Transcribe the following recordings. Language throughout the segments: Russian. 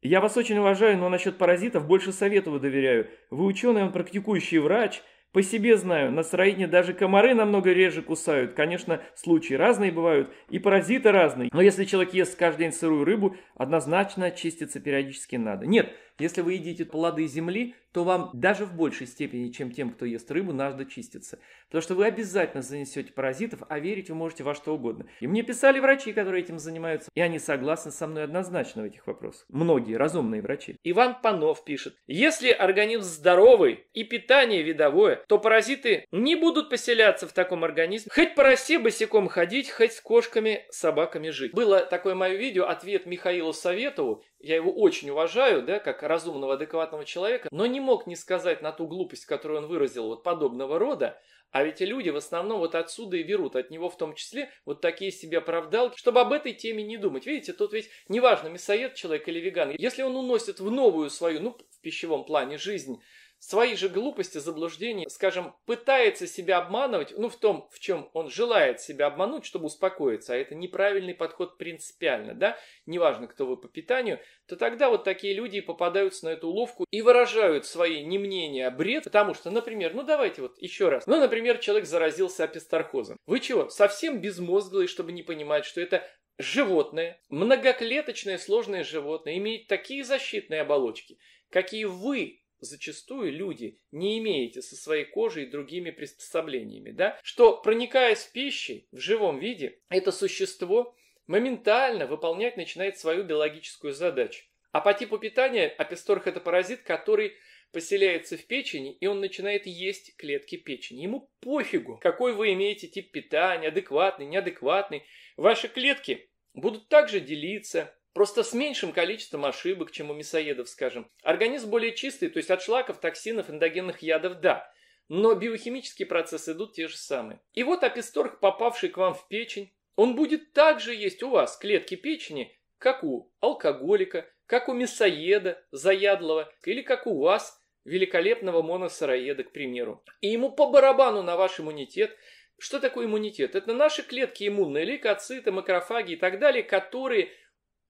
Я вас очень уважаю, но насчет паразитов больше советую доверяю. Вы ученый, он практикующий врач – по себе знаю, на сыроедне даже комары намного реже кусают. Конечно, случаи разные бывают, и паразиты разные. Но если человек ест каждый день сырую рыбу, однозначно чиститься периодически надо. Нет, если вы едите плоды земли, то вам даже в большей степени, чем тем, кто ест рыбу, надо чиститься. Потому что вы обязательно занесете паразитов, а верить вы можете во что угодно. И мне писали врачи, которые этим занимаются, и они согласны со мной однозначно в этих вопросах. Многие разумные врачи. Иван Панов пишет. Если организм здоровый и питание видовое, то паразиты не будут поселяться в таком организме. Хоть по России босиком ходить, хоть с кошками, собаками жить. Было такое мое видео, ответ Михаилу Советову. Я его очень уважаю, да, как разумного, адекватного человека, но не мог не сказать на ту глупость, которую он выразил вот подобного рода, а ведь люди в основном вот отсюда и берут, от него в том числе, вот такие себе оправдалки, чтобы об этой теме не думать. Видите, тут ведь неважно, мясоед человек или веган, если он уносит в новую свою, ну, в пищевом плане жизнь, свои же глупости, заблуждения, скажем, пытается себя обманывать, ну, в том, в чем он желает себя обмануть, чтобы успокоиться, а это неправильный подход принципиально, да, неважно, кто вы по питанию, то тогда вот такие люди попадаются на эту уловку и выражают свои не мнения, а бред, потому что, например, ну, давайте вот еще раз, ну, например, человек заразился апистархозом. Вы чего, совсем безмозглый, чтобы не понимать, что это животное, многоклеточное сложное животное, имеет такие защитные оболочки, какие вы зачастую люди не имеете со своей кожей и другими приспособлениями, да, что, проникаясь пищей в живом виде, это существо моментально выполнять начинает свою биологическую задачу. А по типу питания аписторх – это паразит, который поселяется в печени, и он начинает есть клетки печени. Ему пофигу, какой вы имеете тип питания, адекватный, неадекватный. Ваши клетки будут также делиться, Просто с меньшим количеством ошибок, чем у мясоедов, скажем. Организм более чистый, то есть от шлаков, токсинов, эндогенных ядов – да. Но биохимические процессы идут те же самые. И вот аписторх, попавший к вам в печень, он будет также есть у вас клетки печени, как у алкоголика, как у мясоеда, заядлого, или как у вас, великолепного моносыроеда, к примеру. И ему по барабану на ваш иммунитет. Что такое иммунитет? Это наши клетки иммунные, лейкоциты, макрофаги и так далее, которые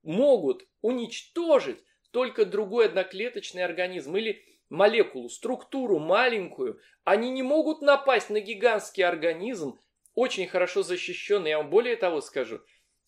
могут уничтожить только другой одноклеточный организм или молекулу, структуру маленькую. Они не могут напасть на гигантский организм, очень хорошо защищенный. Я вам более того скажу.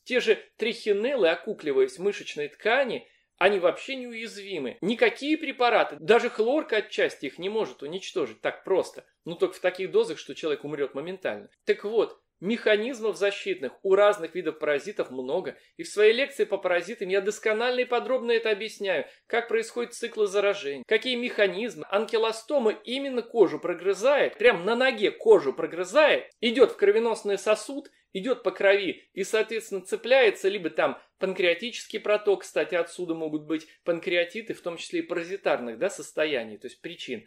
Те же трихинеллы, окукливаясь в мышечной ткани, они вообще неуязвимы. Никакие препараты, даже хлорка отчасти их не может уничтожить так просто. Ну только в таких дозах, что человек умрет моментально. Так вот, Механизмов защитных у разных видов паразитов много, и в своей лекции по паразитам я досконально и подробно это объясняю, как происходит циклы заражения, какие механизмы анкилостома именно кожу прогрызает, прям на ноге кожу прогрызает, идет в кровеносный сосуд, идет по крови и, соответственно, цепляется, либо там панкреатический проток, кстати, отсюда могут быть панкреатиты, в том числе и паразитарных да, состояний, то есть причин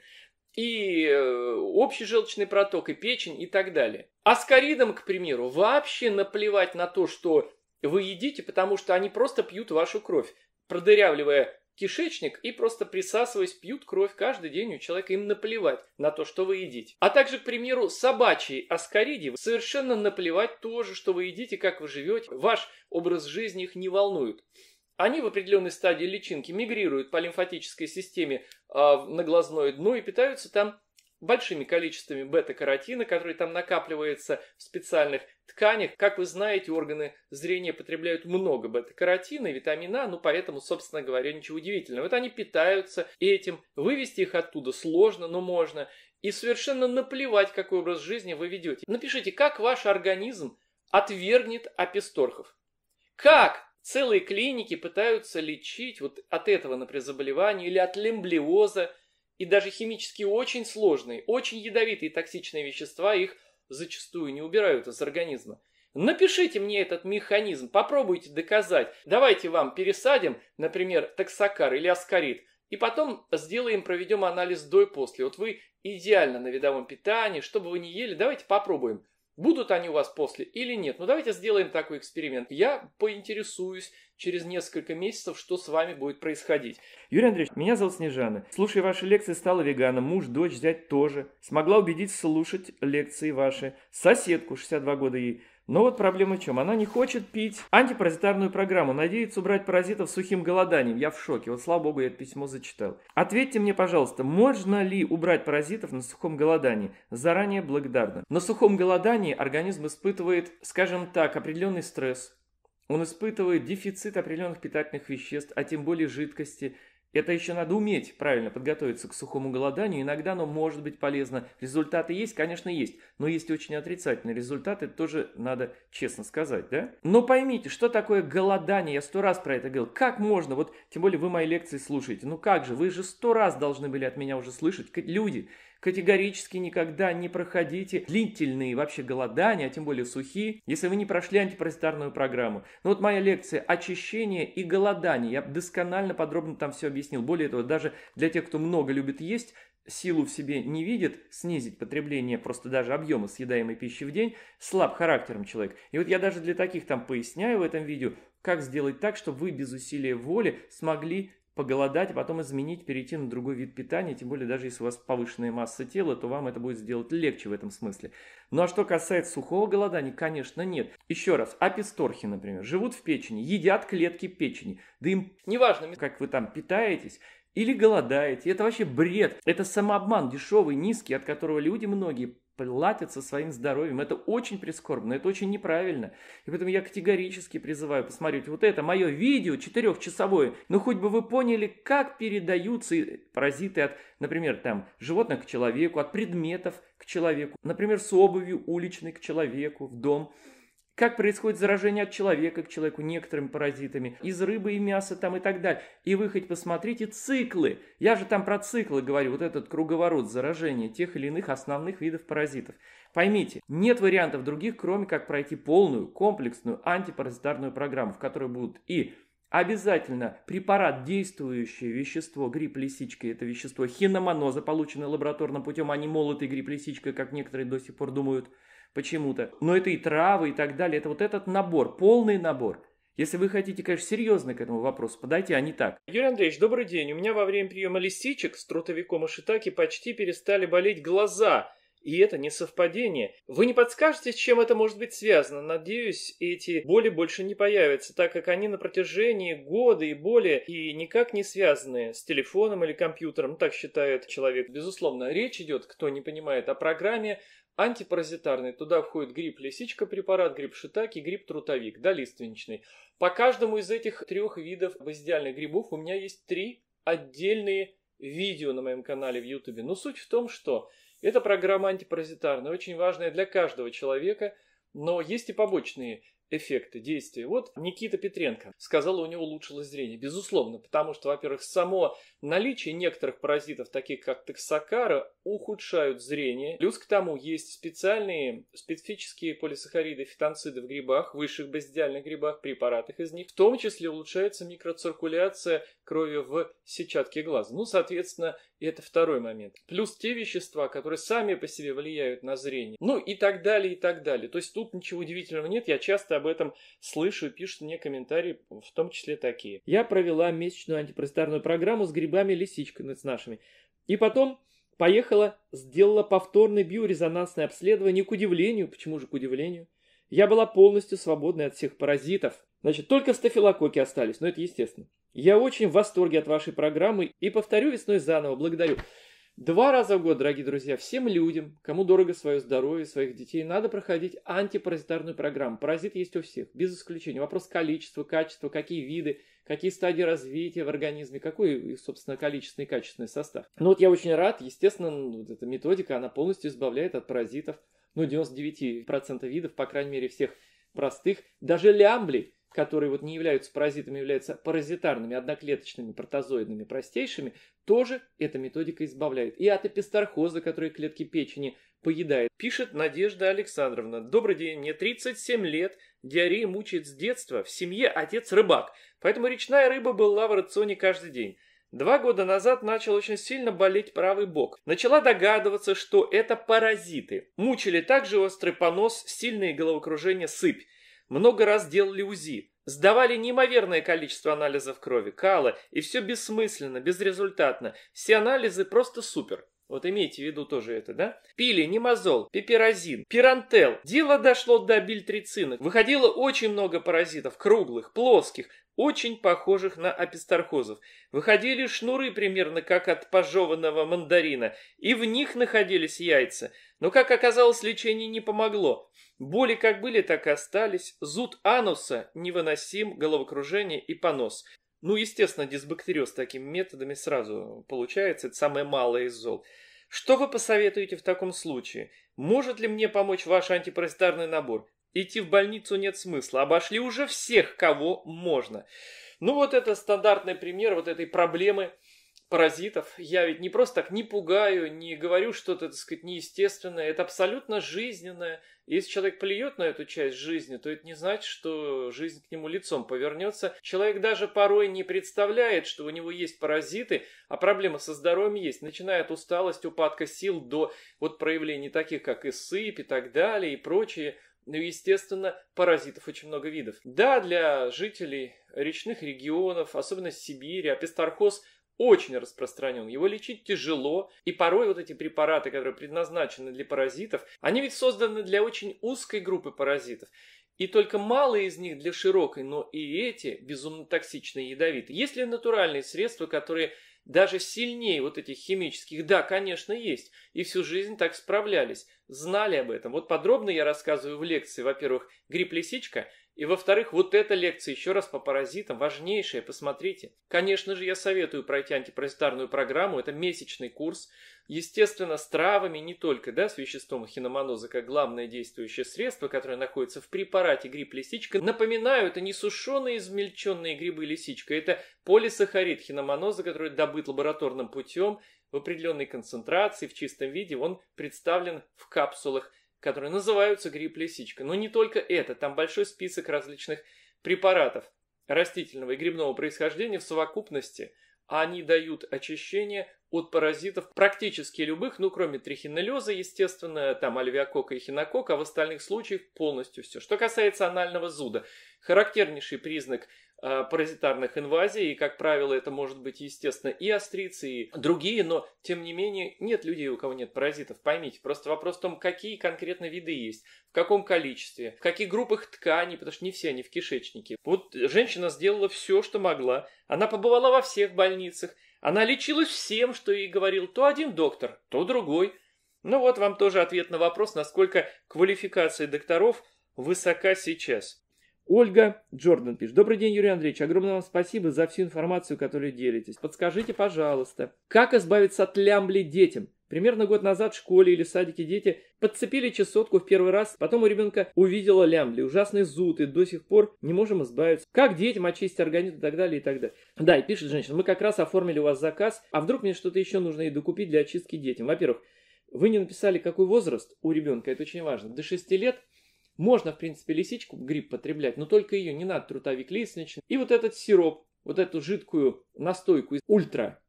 и э, общий желчный проток, и печень, и так далее. А к примеру, вообще наплевать на то, что вы едите, потому что они просто пьют вашу кровь, продырявливая кишечник и просто присасываясь пьют кровь каждый день у человека, им наплевать на то, что вы едите. А также, к примеру, собачьи аскариди совершенно наплевать тоже, что вы едите, как вы живете, ваш образ жизни их не волнует. Они в определенной стадии личинки мигрируют по лимфатической системе а, на глазное дно и питаются там большими количествами бета-каротина, который там накапливается в специальных тканях. Как вы знаете, органы зрения потребляют много бета-каротина и витамина, ну поэтому, собственно говоря, ничего удивительного. Вот они питаются этим, вывести их оттуда сложно, но можно. И совершенно наплевать, какой образ жизни вы ведете. Напишите, как ваш организм отвергнет аписторхов. Как Целые клиники пытаются лечить вот от этого, например, заболевания или от лемблиоза, и даже химически очень сложные, очень ядовитые токсичные вещества их зачастую не убирают из организма. Напишите мне этот механизм, попробуйте доказать. Давайте вам пересадим, например, таксокар или аскарид, и потом сделаем, проведем анализ до и после. Вот вы идеально на видовом питании, что бы вы ни ели, давайте попробуем. Будут они у вас после или нет? Ну давайте сделаем такой эксперимент. Я поинтересуюсь через несколько месяцев, что с вами будет происходить. Юрий Андреевич, меня зовут Снежана. Слушая ваши лекции, стала веганом. Муж, дочь, зять тоже. Смогла убедить слушать лекции ваши. Соседку, 62 года ей. Но вот проблема в чем? Она не хочет пить антипаразитарную программу, надеется убрать паразитов сухим голоданием. Я в шоке. Вот, слава богу, я это письмо зачитал. Ответьте мне, пожалуйста, можно ли убрать паразитов на сухом голодании? Заранее благодарна. На сухом голодании организм испытывает, скажем так, определенный стресс. Он испытывает дефицит определенных питательных веществ, а тем более жидкости – это еще надо уметь правильно подготовиться к сухому голоданию. Иногда оно может быть полезно. Результаты есть, конечно, есть. Но есть очень отрицательные результаты. Это тоже надо честно сказать, да? Но поймите, что такое голодание? Я сто раз про это говорил. Как можно? Вот тем более вы мои лекции слушаете. Ну как же? Вы же сто раз должны были от меня уже слышать. Люди, Категорически никогда не проходите длительные вообще голодания, а тем более сухие, если вы не прошли антипаразитарную программу. Ну вот моя лекция «Очищение и голодание». Я досконально, подробно там все объяснил. Более того, даже для тех, кто много любит есть, силу в себе не видит, снизить потребление просто даже объема съедаемой пищи в день, слаб характером человек. И вот я даже для таких там поясняю в этом видео, как сделать так, чтобы вы без усилия воли смогли поголодать, а потом изменить, перейти на другой вид питания, тем более даже если у вас повышенная масса тела, то вам это будет сделать легче в этом смысле. Ну а что касается сухого голодания, конечно нет. Еще раз, аписторхи, например, живут в печени, едят клетки печени, да им неважно, как вы там питаетесь, или голодаете. Это вообще бред. Это самообман дешевый, низкий, от которого люди многие платят со своим здоровьем. Это очень прискорбно, это очень неправильно. И поэтому я категорически призываю посмотреть вот это мое видео четырехчасовое. Ну, хоть бы вы поняли, как передаются паразиты от, например, там, животных к человеку, от предметов к человеку. Например, с обувью уличной к человеку в дом как происходит заражение от человека к человеку некоторыми паразитами, из рыбы и мяса там и так далее. И вы хоть посмотрите циклы. Я же там про циклы говорю, вот этот круговорот заражения тех или иных основных видов паразитов. Поймите, нет вариантов других, кроме как пройти полную, комплексную антипаразитарную программу, в которой будут и Обязательно препарат, действующее вещество грипп-лисички, это вещество хиномоноза, полученное лабораторным путем, а не молотый грипп-лисичка, как некоторые до сих пор думают – почему-то. Но это и травы и так далее. Это вот этот набор, полный набор. Если вы хотите, конечно, серьезно к этому вопросу подойти, а не так. Юрий Андреевич, добрый день. У меня во время приема листичек с трутовиком и шитаки почти перестали болеть глаза. И это не совпадение. Вы не подскажете, с чем это может быть связано? Надеюсь, эти боли больше не появятся, так как они на протяжении года и более и никак не связаны с телефоном или компьютером, так считает человек. Безусловно, речь идет, кто не понимает, о программе Антипаразитарный. Туда входит гриб-лисичка препарат, гриб-шитаки, гриб-трутовик, да, лиственничный. По каждому из этих трех видов воздиальных грибов у меня есть три отдельные видео на моем канале в Ютубе. Но суть в том, что эта программа антипаразитарная, очень важная для каждого человека, но есть и побочные эффекты, действия. Вот Никита Петренко сказал, у него улучшилось зрение. Безусловно, потому что, во-первых, само наличие некоторых паразитов, таких как токсокара, ухудшают зрение. Плюс к тому есть специальные специфические полисахариды, фитонциды в грибах, высших базидиальных грибах, препаратах из них. В том числе улучшается микроциркуляция крови в сетчатке глаза. Ну, соответственно, и это второй момент. Плюс те вещества, которые сами по себе влияют на зрение. Ну и так далее, и так далее. То есть тут ничего удивительного нет. Я часто об этом слышу и пишут мне комментарии, в том числе такие. Я провела месячную антипростарную программу с грибами-лисичками, с нашими. И потом поехала, сделала повторное биорезонансное обследование. К удивлению, почему же к удивлению? Я была полностью свободной от всех паразитов. Значит, только стафилококи остались, но это естественно. Я очень в восторге от вашей программы и повторю весной заново. Благодарю. Два раза в год, дорогие друзья, всем людям, кому дорого свое здоровье, своих детей, надо проходить антипаразитарную программу. Паразит есть у всех, без исключения. Вопрос количества, качества, какие виды, какие стадии развития в организме, какой, собственно, количественный и качественный состав. Ну вот я очень рад, естественно, ну, вот эта методика, она полностью избавляет от паразитов, ну, 99% видов, по крайней мере, всех простых, даже лямблей, которые вот не являются паразитами, являются паразитарными, одноклеточными, протозоидными, простейшими, тоже эта методика избавляет. И от эпистархоза, который клетки печени поедает. Пишет Надежда Александровна. Добрый день, мне 37 лет, диарея мучает с детства, в семье отец рыбак, поэтому речная рыба была в рационе каждый день. Два года назад начал очень сильно болеть правый бок. Начала догадываться, что это паразиты. Мучили также острый понос, сильные головокружения, сыпь. Много раз делали УЗИ, сдавали неимоверное количество анализов крови, кала, и все бессмысленно, безрезультатно. Все анализы просто супер. Вот имейте в виду тоже это, да? Пили немазол, пеперозин, пирантел. Дело дошло до бильтрицина. Выходило очень много паразитов, круглых, плоских, очень похожих на апистархозов. Выходили шнуры примерно как от пожеванного мандарина, и в них находились яйца. Но, как оказалось, лечение не помогло. Боли как были, так и остались. Зуд ануса невыносим, головокружение и понос. Ну, естественно, дисбактериоз такими методами сразу получается. Это самое малое из зол. Что вы посоветуете в таком случае? Может ли мне помочь ваш антипаразитарный набор? Идти в больницу нет смысла, обошли уже всех, кого можно. Ну вот это стандартный пример вот этой проблемы паразитов. Я ведь не просто так не пугаю, не говорю что-то, так сказать, неестественное. Это абсолютно жизненное. Если человек плюет на эту часть жизни, то это не значит, что жизнь к нему лицом повернется. Человек даже порой не представляет, что у него есть паразиты, а проблема со здоровьем есть, начиная от усталости, упадка сил до вот проявлений таких, как и сыпь и так далее, и прочие ну, естественно, паразитов очень много видов. Да, для жителей речных регионов, особенно Сибири, апистархоз очень распространен. Его лечить тяжело, и порой вот эти препараты, которые предназначены для паразитов, они ведь созданы для очень узкой группы паразитов. И только малые из них для широкой, но и эти безумно токсичны и ядовиты. Есть ли натуральные средства, которые даже сильнее вот этих химических? Да, конечно, есть. И всю жизнь так справлялись знали об этом. Вот подробно я рассказываю в лекции, во-первых, грипп-лисичка, и во-вторых, вот эта лекция еще раз по паразитам, важнейшая, посмотрите. Конечно же, я советую пройти антипаразитарную программу, это месячный курс. Естественно, с травами не только, да, с веществом хиномоноза, как главное действующее средство, которое находится в препарате грипп лисичка Напоминаю, это не сушеные измельченные грибы лисичка, это полисахарид хиноманоза, который добыт лабораторным путем, в определенной концентрации, в чистом виде, он представлен в капсулах, которые называются гриб-лисичка. Но не только это, там большой список различных препаратов растительного и грибного происхождения в совокупности. Они дают очищение от паразитов практически любых, ну кроме трихинеллеза, естественно, там альвиокока и хинокока, а в остальных случаях полностью все. Что касается анального зуда, характернейший признак а, паразитарных инвазий, и, как правило, это может быть, естественно, и острицы, и другие, но, тем не менее, нет людей, у кого нет паразитов, поймите. Просто вопрос в том, какие конкретно виды есть, в каком количестве, в каких группах тканей, потому что не все они в кишечнике. Вот женщина сделала все, что могла, она побывала во всех больницах, она лечилась всем, что ей говорил то один доктор, то другой. Ну вот вам тоже ответ на вопрос, насколько квалификация докторов высока сейчас. Ольга Джордан пишет. Добрый день, Юрий Андреевич. Огромное вам спасибо за всю информацию, которую делитесь. Подскажите, пожалуйста, как избавиться от лямбли детям? Примерно год назад в школе или садике дети подцепили чесотку в первый раз, потом у ребенка увидела лямбли, ужасный зуд, и до сих пор не можем избавиться. Как детям очистить организм и так далее, и так далее. Да, и пишет женщина, мы как раз оформили у вас заказ, а вдруг мне что-то еще нужно и докупить для очистки детям. Во-первых, вы не написали, какой возраст у ребенка, это очень важно. До 6 лет можно, в принципе, лисичку гриб потреблять, но только ее не надо, трутовик лестничный. И вот этот сироп, вот эту жидкую настойку из ультра,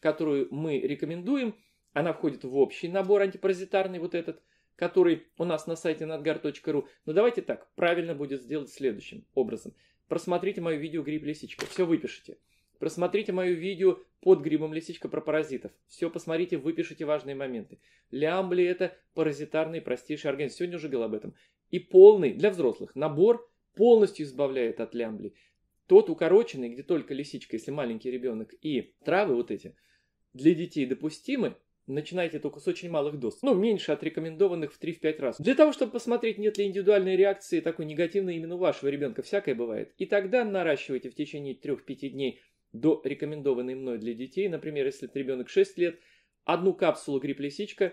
которую мы рекомендуем – она входит в общий набор антипаразитарный, вот этот, который у нас на сайте надгар.ру. Но давайте так, правильно будет сделать следующим образом. Просмотрите мое видео «Гриб лисичка», все выпишите. Просмотрите мое видео под грибом лисичка про паразитов. Все посмотрите, выпишите важные моменты. Лямбли – это паразитарный простейший организм. Сегодня уже говорил об этом. И полный, для взрослых, набор полностью избавляет от лямбли. Тот укороченный, где только лисичка, если маленький ребенок, и травы вот эти, для детей допустимы, Начинайте только с очень малых доз, ну, меньше от рекомендованных в 3-5 раз. Для того, чтобы посмотреть, нет ли индивидуальной реакции такой негативной именно у вашего ребенка, всякое бывает. И тогда наращивайте в течение 3-5 дней до рекомендованной мной для детей, например, если ребенок 6 лет, одну капсулу грипп-лисичка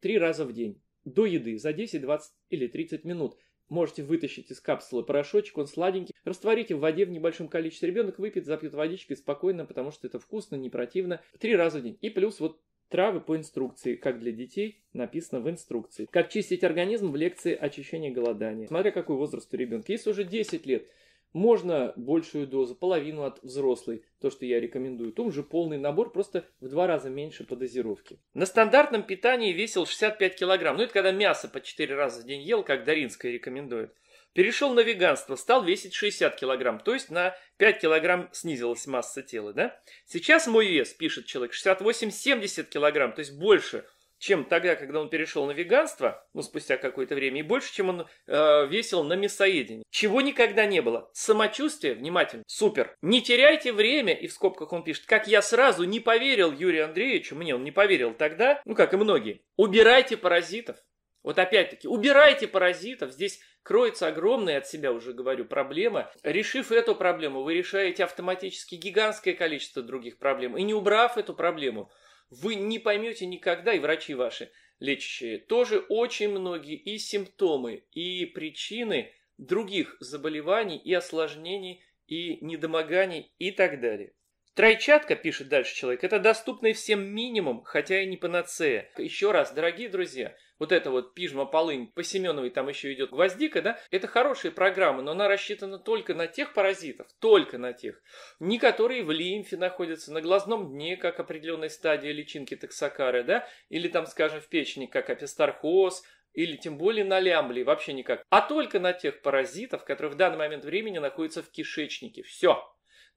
3 раза в день, до еды, за 10, 20 или 30 минут. Можете вытащить из капсулы порошочек, он сладенький, растворите в воде в небольшом количестве. Ребенок выпьет, запьет водичкой спокойно, потому что это вкусно, не противно. Три раза в день. И плюс вот Травы по инструкции, как для детей, написано в инструкции. Как чистить организм в лекции очищения и голодания. Смотря какой возраст у ребенка. Если уже 10 лет, можно большую дозу, половину от взрослой, то, что я рекомендую. Там же полный набор, просто в два раза меньше по дозировке. На стандартном питании весил 65 килограмм. Ну, это когда мясо по 4 раза в день ел, как Даринская рекомендует перешел на веганство, стал весить 60 килограмм, то есть на 5 килограмм снизилась масса тела, да? Сейчас мой вес, пишет человек, 68-70 килограмм, то есть больше, чем тогда, когда он перешел на веганство, ну, спустя какое-то время, и больше, чем он э, весил на мясоедении. Чего никогда не было. Самочувствие, внимательно, супер. Не теряйте время, и в скобках он пишет, как я сразу не поверил Юрию Андреевичу, мне он не поверил тогда, ну, как и многие. Убирайте паразитов. Вот опять-таки, убирайте паразитов. Здесь кроется огромная, от себя уже говорю, проблема. Решив эту проблему, вы решаете автоматически гигантское количество других проблем. И не убрав эту проблему, вы не поймете никогда, и врачи ваши лечащие, тоже очень многие и симптомы, и причины других заболеваний, и осложнений, и недомоганий, и так далее. Тройчатка, пишет дальше человек, это доступный всем минимум, хотя и не панацея. Еще раз, дорогие друзья, вот эта вот пижма, полынь, по Семеновой там еще идет гвоздика, да, это хорошая программа, но она рассчитана только на тех паразитов, только на тех, не которые в лимфе находятся, на глазном дне, как определенной стадии личинки таксокары, да, или там, скажем, в печени, как апистархоз, или тем более на лямбле, вообще никак, а только на тех паразитов, которые в данный момент времени находятся в кишечнике. Все.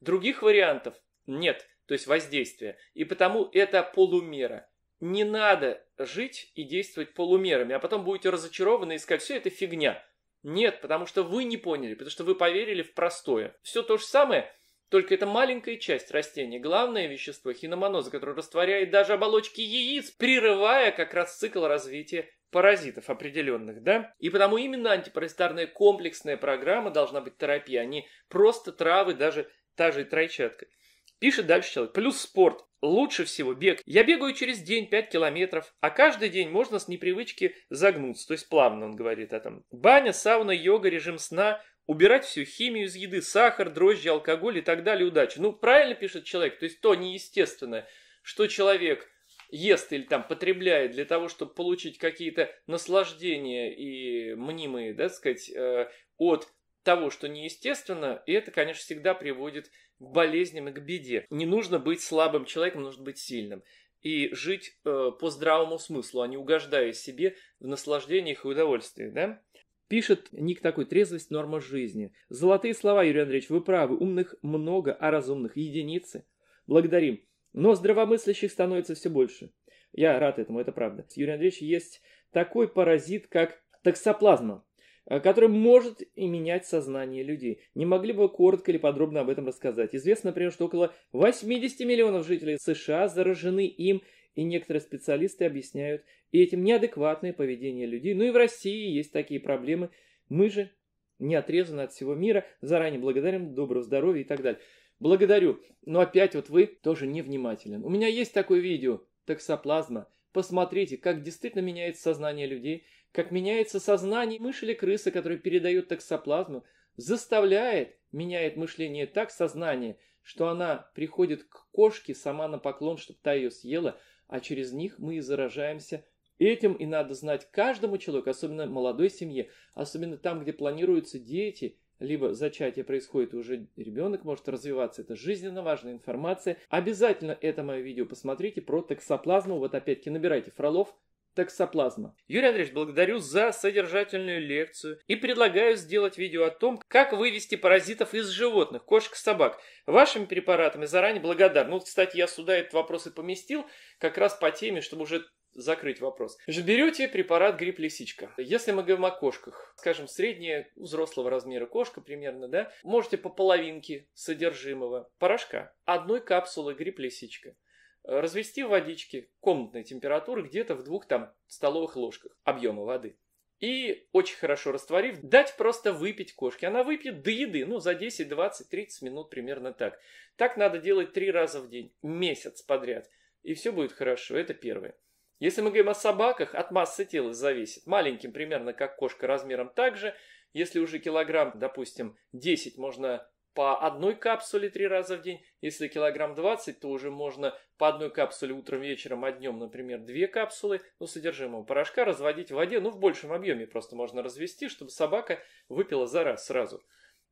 Других вариантов нет, то есть воздействия. И потому это полумера не надо жить и действовать полумерами, а потом будете разочарованы и сказать, все это фигня. Нет, потому что вы не поняли, потому что вы поверили в простое. Все то же самое, только это маленькая часть растения. Главное вещество хиноманоза, которое растворяет даже оболочки яиц, прерывая как раз цикл развития паразитов определенных, да? И потому именно антипаразитарная комплексная программа должна быть терапия, а не просто травы, даже та же и тройчатка. Пишет дальше человек. Плюс спорт. Лучше всего бег. Я бегаю через день 5 километров, а каждый день можно с непривычки загнуться. То есть плавно он говорит о том. Баня, сауна, йога, режим сна, убирать всю химию из еды, сахар, дрожжи, алкоголь и так далее, удачи. Ну, правильно пишет человек. То есть то неестественное, что человек ест или там потребляет для того, чтобы получить какие-то наслаждения и мнимые, да, сказать, э, от того, что неестественно, и это, конечно, всегда приводит к к болезням и к беде. Не нужно быть слабым человеком, нужно быть сильным. И жить э, по здравому смыслу, а не угождая себе в наслаждениях и удовольствиях, да? Пишет Ник такой «Трезвость – норма жизни». Золотые слова, Юрий Андреевич, вы правы. Умных много, а разумных – единицы. Благодарим. Но здравомыслящих становится все больше. Я рад этому, это правда. Юрий Андреевич, есть такой паразит, как токсоплазма. Э, который может и менять сознание людей. Не могли бы коротко или подробно об этом рассказать? Известно, например, что около 80 миллионов жителей США заражены им, и некоторые специалисты объясняют этим неадекватное поведение людей. Ну и в России есть такие проблемы. Мы же не отрезаны от всего мира. Заранее благодарим, доброго здоровья и так далее. Благодарю, но опять вот вы тоже невнимателен. У меня есть такое видео, таксоплазма. Посмотрите, как действительно меняется сознание людей как меняется сознание. Мысли крысы, которые передают таксоплазму, заставляет, меняет мышление так сознание, что она приходит к кошке сама на поклон, чтобы та ее съела, а через них мы и заражаемся Этим и надо знать каждому человеку, особенно молодой семье, особенно там, где планируются дети, либо зачатие происходит уже ребенок может развиваться. Это жизненно важная информация. Обязательно это мое видео посмотрите про токсоплазму. Вот опять-таки набирайте Фролов таксоплазма. Юрий Андреевич, благодарю за содержательную лекцию и предлагаю сделать видео о том, как вывести паразитов из животных, кошек, собак. Вашими препаратами заранее благодарен. Ну, кстати, я сюда этот вопрос и поместил, как раз по теме, чтобы уже закрыть вопрос. Берете препарат грипп-лисичка. Если мы говорим о кошках, скажем, средняя взрослого размера кошка примерно, да, можете по половинке содержимого порошка одной капсулы грипп-лисичка развести в водичке комнатной температуры где-то в двух там столовых ложках объема воды. И очень хорошо растворив, дать просто выпить кошке. Она выпьет до еды, ну, за 10, 20, 30 минут примерно так. Так надо делать три раза в день, месяц подряд. И все будет хорошо, это первое. Если мы говорим о собаках, от массы тела зависит. Маленьким примерно как кошка размером так же. Если уже килограмм, допустим, 10 можно по одной капсуле три раза в день. Если килограмм 20, то уже можно по одной капсуле утром, вечером, а днем, например, две капсулы ну, содержимого порошка разводить в воде. Ну, в большем объеме просто можно развести, чтобы собака выпила за раз сразу.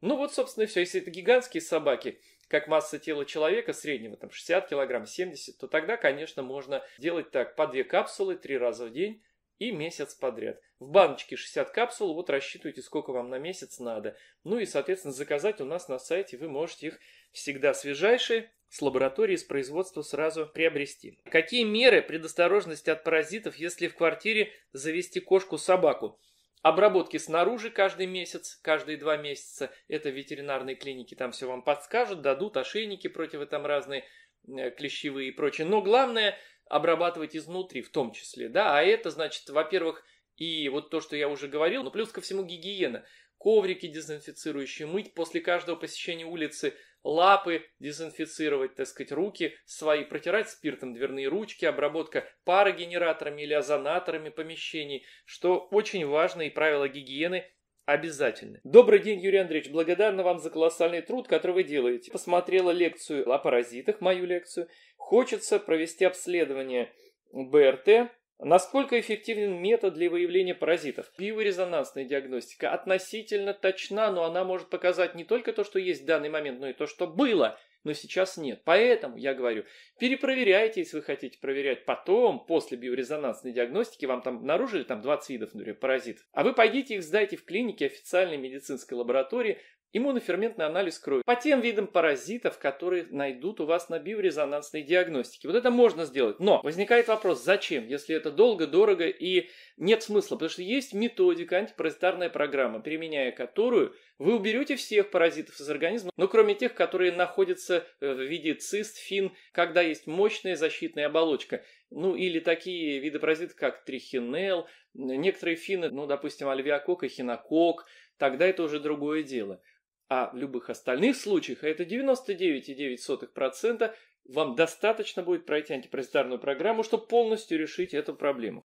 Ну вот, собственно, и все. Если это гигантские собаки, как масса тела человека среднего, там 60 килограмм, 70, то тогда, конечно, можно делать так по две капсулы три раза в день и месяц подряд. В баночке 60 капсул, вот рассчитывайте, сколько вам на месяц надо. Ну и, соответственно, заказать у нас на сайте вы можете их всегда свежайшие, с лаборатории, с производства сразу приобрести. Какие меры предосторожности от паразитов, если в квартире завести кошку-собаку? Обработки снаружи каждый месяц, каждые два месяца. Это ветеринарные клиники там все вам подскажут, дадут ошейники против там разные э, клещевые и прочее. Но главное – обрабатывать изнутри в том числе, да, а это значит, во-первых, и вот то, что я уже говорил, но плюс ко всему гигиена. Коврики дезинфицирующие, мыть после каждого посещения улицы, лапы дезинфицировать, так сказать, руки свои, протирать спиртом дверные ручки, обработка парогенераторами или озонаторами помещений, что очень важно и правила гигиены обязательны. Добрый день, Юрий Андреевич. Благодарна вам за колоссальный труд, который вы делаете. Посмотрела лекцию о паразитах, мою лекцию. Хочется провести обследование БРТ, насколько эффективен метод для выявления паразитов. Биорезонансная диагностика относительно точна, но она может показать не только то, что есть в данный момент, но и то, что было – но сейчас нет. Поэтому я говорю, перепроверяйте, если вы хотите проверять потом, после биорезонансной диагностики, вам там обнаружили там 20 видов например, паразитов, а вы пойдите их сдайте в клинике официальной медицинской лаборатории, иммуноферментный анализ крови по тем видам паразитов, которые найдут у вас на биорезонансной диагностике. Вот это можно сделать. Но возникает вопрос, зачем, если это долго, дорого и нет смысла, потому что есть методика, антипаразитарная программа, применяя которую вы уберете всех паразитов из организма, но кроме тех, которые находятся э, в виде цист, фин, когда есть мощная защитная оболочка. Ну или такие виды паразитов, как трихинел, некоторые фины, ну допустим, альвиакок и хинокок, тогда это уже другое дело. А в любых остальных случаях, а это 99,9%, вам достаточно будет пройти антипаразитарную программу, чтобы полностью решить эту проблему.